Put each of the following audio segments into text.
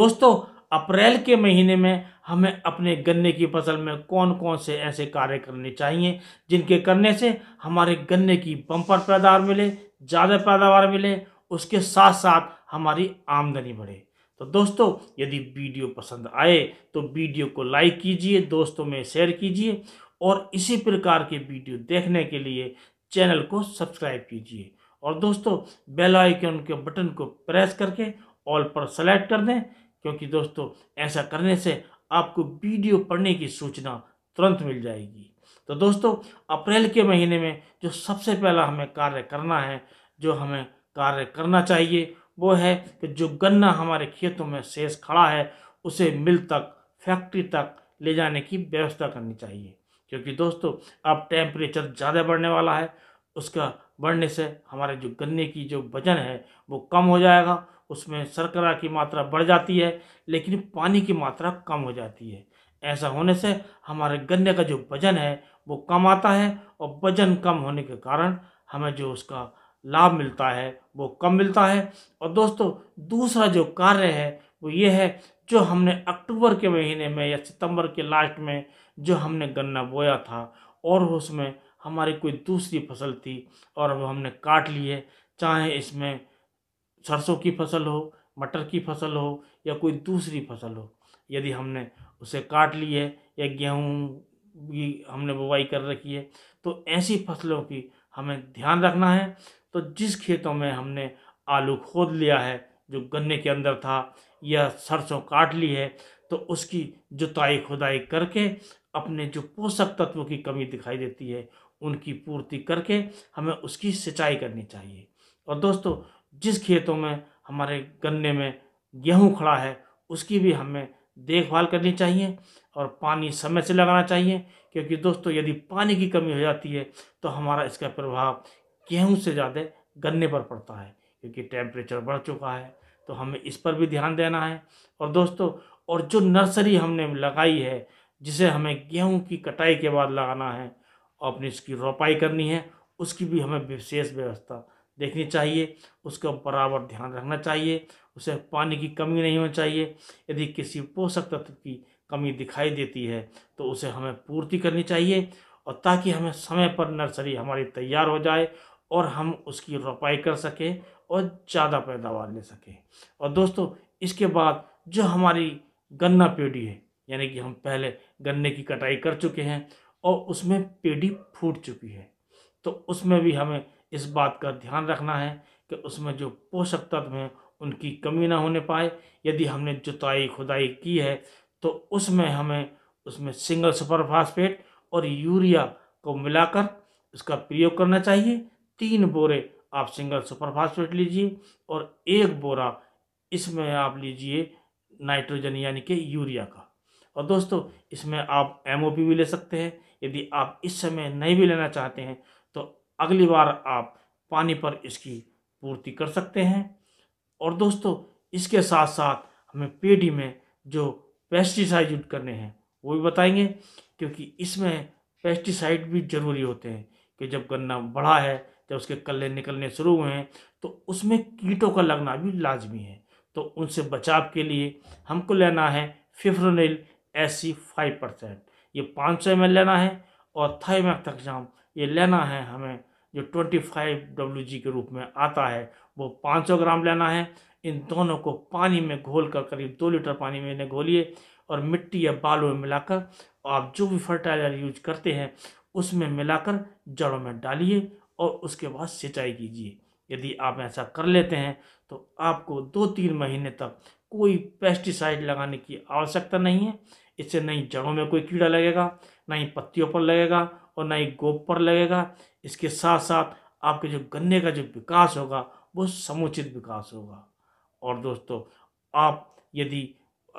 दोस्तों अप्रैल के महीने में हमें अपने गन्ने की फसल में कौन कौन से ऐसे कार्य करने चाहिए जिनके करने से हमारे गन्ने की बम्पर पैदावार मिले ज़्यादा पैदावार मिले उसके साथ साथ हमारी आमदनी बढ़े तो दोस्तों यदि वीडियो पसंद आए तो वीडियो को लाइक कीजिए दोस्तों में शेयर कीजिए और इसी प्रकार के वीडियो देखने के लिए चैनल को सब्सक्राइब कीजिए और दोस्तों बेल आइकन के बटन को प्रेस करके ऑल पर सेलेक्ट कर दें क्योंकि दोस्तों ऐसा करने से आपको वीडियो पढ़ने की सूचना तुरंत मिल जाएगी तो दोस्तों अप्रैल के महीने में जो सबसे पहला हमें कार्य करना है जो हमें कार्य करना चाहिए वो है कि जो गन्ना हमारे खेतों में शेष खड़ा है उसे मिल तक फैक्ट्री तक ले जाने की व्यवस्था करनी चाहिए क्योंकि दोस्तों अब टेम्परेचर ज़्यादा बढ़ने वाला है उसका बढ़ने से हमारे जो गन्ने की जो वजन है वो कम हो जाएगा उसमें शर्करा की मात्रा बढ़ जाती है लेकिन पानी की मात्रा कम हो जाती है ऐसा होने से हमारे गन्ने का जो वजन है वो कम आता है और वजन कम होने के कारण हमें जो उसका लाभ मिलता है वो कम मिलता है और दोस्तों दूसरा जो कार्य है वो ये है जो हमने अक्टूबर के महीने में या सितंबर के लास्ट में जो हमने गन्ना बोया था और उसमें हमारी कोई दूसरी फसल थी और वो हमने काट ली है चाहे इसमें सरसों की फसल हो मटर की फसल हो या कोई दूसरी फसल हो यदि हमने उसे काट ली है या गेहूँ भी हमने बुवाई कर रखी है तो ऐसी फसलों की हमें ध्यान रखना है तो जिस खेतों में हमने आलू खोद लिया है जो गन्ने के अंदर था या सरसों काट ली है तो उसकी जुताई खुदाई करके अपने जो पोषक तत्वों की कमी दिखाई देती है उनकी पूर्ति करके हमें उसकी सिंचाई करनी चाहिए और दोस्तों जिस खेतों में हमारे गन्ने में गेहूँ खड़ा है उसकी भी हमें देखभाल करनी चाहिए और पानी समय से लगाना चाहिए क्योंकि दोस्तों यदि पानी की कमी हो जाती है तो हमारा इसका प्रभाव गेहूँ से ज़्यादा गन्ने पर पड़ता है क्योंकि टेम्परेचर बढ़ चुका है तो हमें इस पर भी ध्यान देना है और दोस्तों और जो नर्सरी हमने लगाई है जिसे हमें गेहूँ की कटाई के बाद लगाना है और अपनी इसकी रोपाई करनी है उसकी भी हमें विशेष व्यवस्था देखनी चाहिए उसका बराबर ध्यान रखना चाहिए उसे पानी की कमी नहीं होनी चाहिए यदि किसी पोषक तत्व की कमी दिखाई देती है तो उसे हमें पूर्ति करनी चाहिए और ताकि हमें समय पर नर्सरी हमारी तैयार हो जाए और हम उसकी रोपाई कर सकें और ज़्यादा पैदावार ले सकें और दोस्तों इसके बाद जो हमारी गन्ना पेड़ी है यानी कि हम पहले गन्ने की कटाई कर चुके हैं और उसमें पेड़ी फूट चुकी है तो उसमें भी हमें इस बात का ध्यान रखना है कि उसमें जो पोषक तत्व हैं उनकी कमी ना होने पाए यदि हमने जुताई खुदाई की है तो उसमें हमें उसमें सिंगल सुपर फास्फेट और यूरिया को मिलाकर इसका प्रयोग करना चाहिए तीन बोरे आप सिंगल सुपर फास्फेट लीजिए और एक बोरा इसमें आप लीजिए नाइट्रोजन यानी कि यूरिया का और दोस्तों इसमें आप एम भी ले सकते हैं यदि आप इस समय नहीं भी लेना चाहते हैं अगली बार आप पानी पर इसकी पूर्ति कर सकते हैं और दोस्तों इसके साथ साथ हमें पेडी में जो पेस्टिसाइड यूज करने हैं वो भी बताएंगे क्योंकि इसमें पेस्टिसाइड भी ज़रूरी होते हैं कि जब गन्ना बड़ा है जब उसके कल्ले निकलने शुरू हुए हैं तो उसमें कीटों का लगना भी लाजमी है तो उनसे बचाव के लिए हमको लेना है फिफ्रोनिल एसी फाइव परसेंट ये पाँच सौ एम लेना है और थाइमैक्थाजाम ये लेना है हमें जो 25 डब्ल्यू के रूप में आता है वो 500 ग्राम लेना है इन दोनों को पानी में घोल कर करीब दो लीटर पानी में इन्हें घोलिए और मिट्टी या बालों में मिलाकर आप जो भी फर्टिलाइजर यूज करते हैं उसमें मिलाकर जड़ों में डालिए और उसके बाद सिंचाई कीजिए यदि आप ऐसा कर लेते हैं तो आपको दो तीन महीने तक कोई पेस्टिसाइड लगाने की आवश्यकता नहीं है इससे न ही जड़ों में कोई कीड़ा लगेगा ना ही पत्तियों पर लगेगा और ना ही गोप पर लगेगा इसके साथ साथ आपके जो गन्ने का जो विकास होगा वो समुचित विकास होगा और दोस्तों आप यदि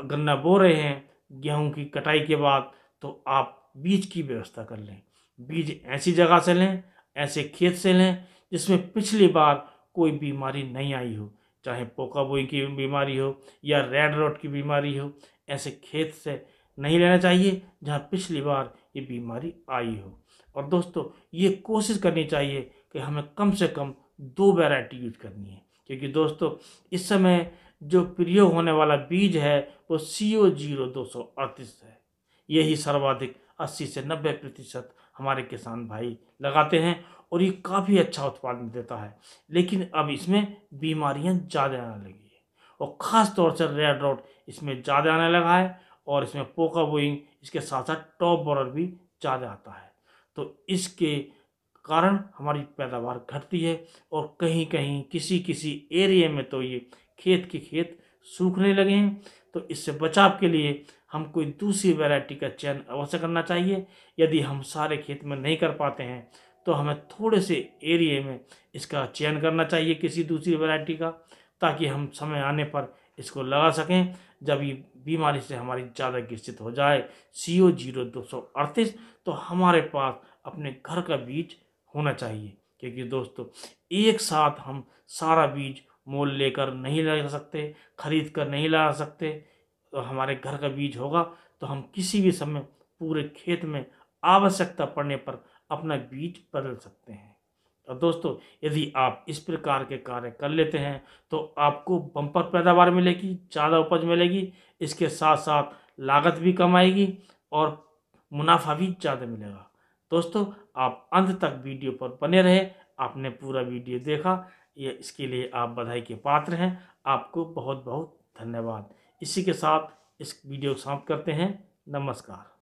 गन्ना बो रहे हैं गेहूं की कटाई के बाद तो आप बीज की व्यवस्था कर लें बीज ऐसी जगह से लें ऐसे खेत से लें जिसमें पिछली बार कोई बीमारी नहीं आई हो चाहे पोका बोई की बीमारी हो या रेड रोट की बीमारी हो ऐसे खेत से नहीं लेना चाहिए जहाँ पिछली बार ये बीमारी आई हो और दोस्तों ये कोशिश करनी चाहिए कि हमें कम से कम दो वैरायटी यूज करनी है क्योंकि दोस्तों इस समय जो प्रयोग होने वाला बीज है वो सी ओ जीरो दो सौ अड़तीस है यही सर्वाधिक अस्सी से नब्बे प्रतिशत हमारे किसान भाई लगाते हैं और ये काफ़ी अच्छा उत्पादन देता है लेकिन अब इसमें बीमारियां ज़्यादा आने लगी है और ख़ास तौर से रेड रोड इसमें ज़्यादा आने लगा है और इसमें पोका बोइंग इसके साथ साथ टॉप बॉर्डर भी ज़्यादा आता है तो इसके कारण हमारी पैदावार घटती है और कहीं कहीं किसी किसी एरिए में तो ये खेत के खेत सूखने लगे हैं तो इससे बचाव के लिए हम कोई दूसरी वैरायटी का चयन अवश्य करना चाहिए यदि हम सारे खेत में नहीं कर पाते हैं तो हमें थोड़े से एरिए में इसका चयन करना चाहिए किसी दूसरी वैरायटी का ताकि हम समय आने पर इसको लगा सकें जब ये बीमारी से हमारी ज़्यादा ग्रसित हो जाए सी ओ जीरो दो सौ अड़तीस तो हमारे पास अपने घर का बीज होना चाहिए क्योंकि दोस्तों एक साथ हम सारा बीज मोल लेकर नहीं ला सकते खरीद कर नहीं ला सकते तो हमारे घर का बीज होगा तो हम किसी भी समय पूरे खेत में आवश्यकता पड़ने पर अपना बीज बदल सकते हैं और दोस्तों यदि आप इस प्रकार के कार्य कर लेते हैं तो आपको बम्पर पैदावार मिलेगी ज़्यादा उपज मिलेगी इसके साथ साथ लागत भी कम आएगी और मुनाफा भी ज़्यादा मिलेगा दोस्तों आप अंत तक वीडियो पर बने रहे आपने पूरा वीडियो देखा ये इसके लिए आप बधाई के पात्र हैं आपको बहुत बहुत धन्यवाद इसी के साथ इस वीडियो को समाप्त करते हैं नमस्कार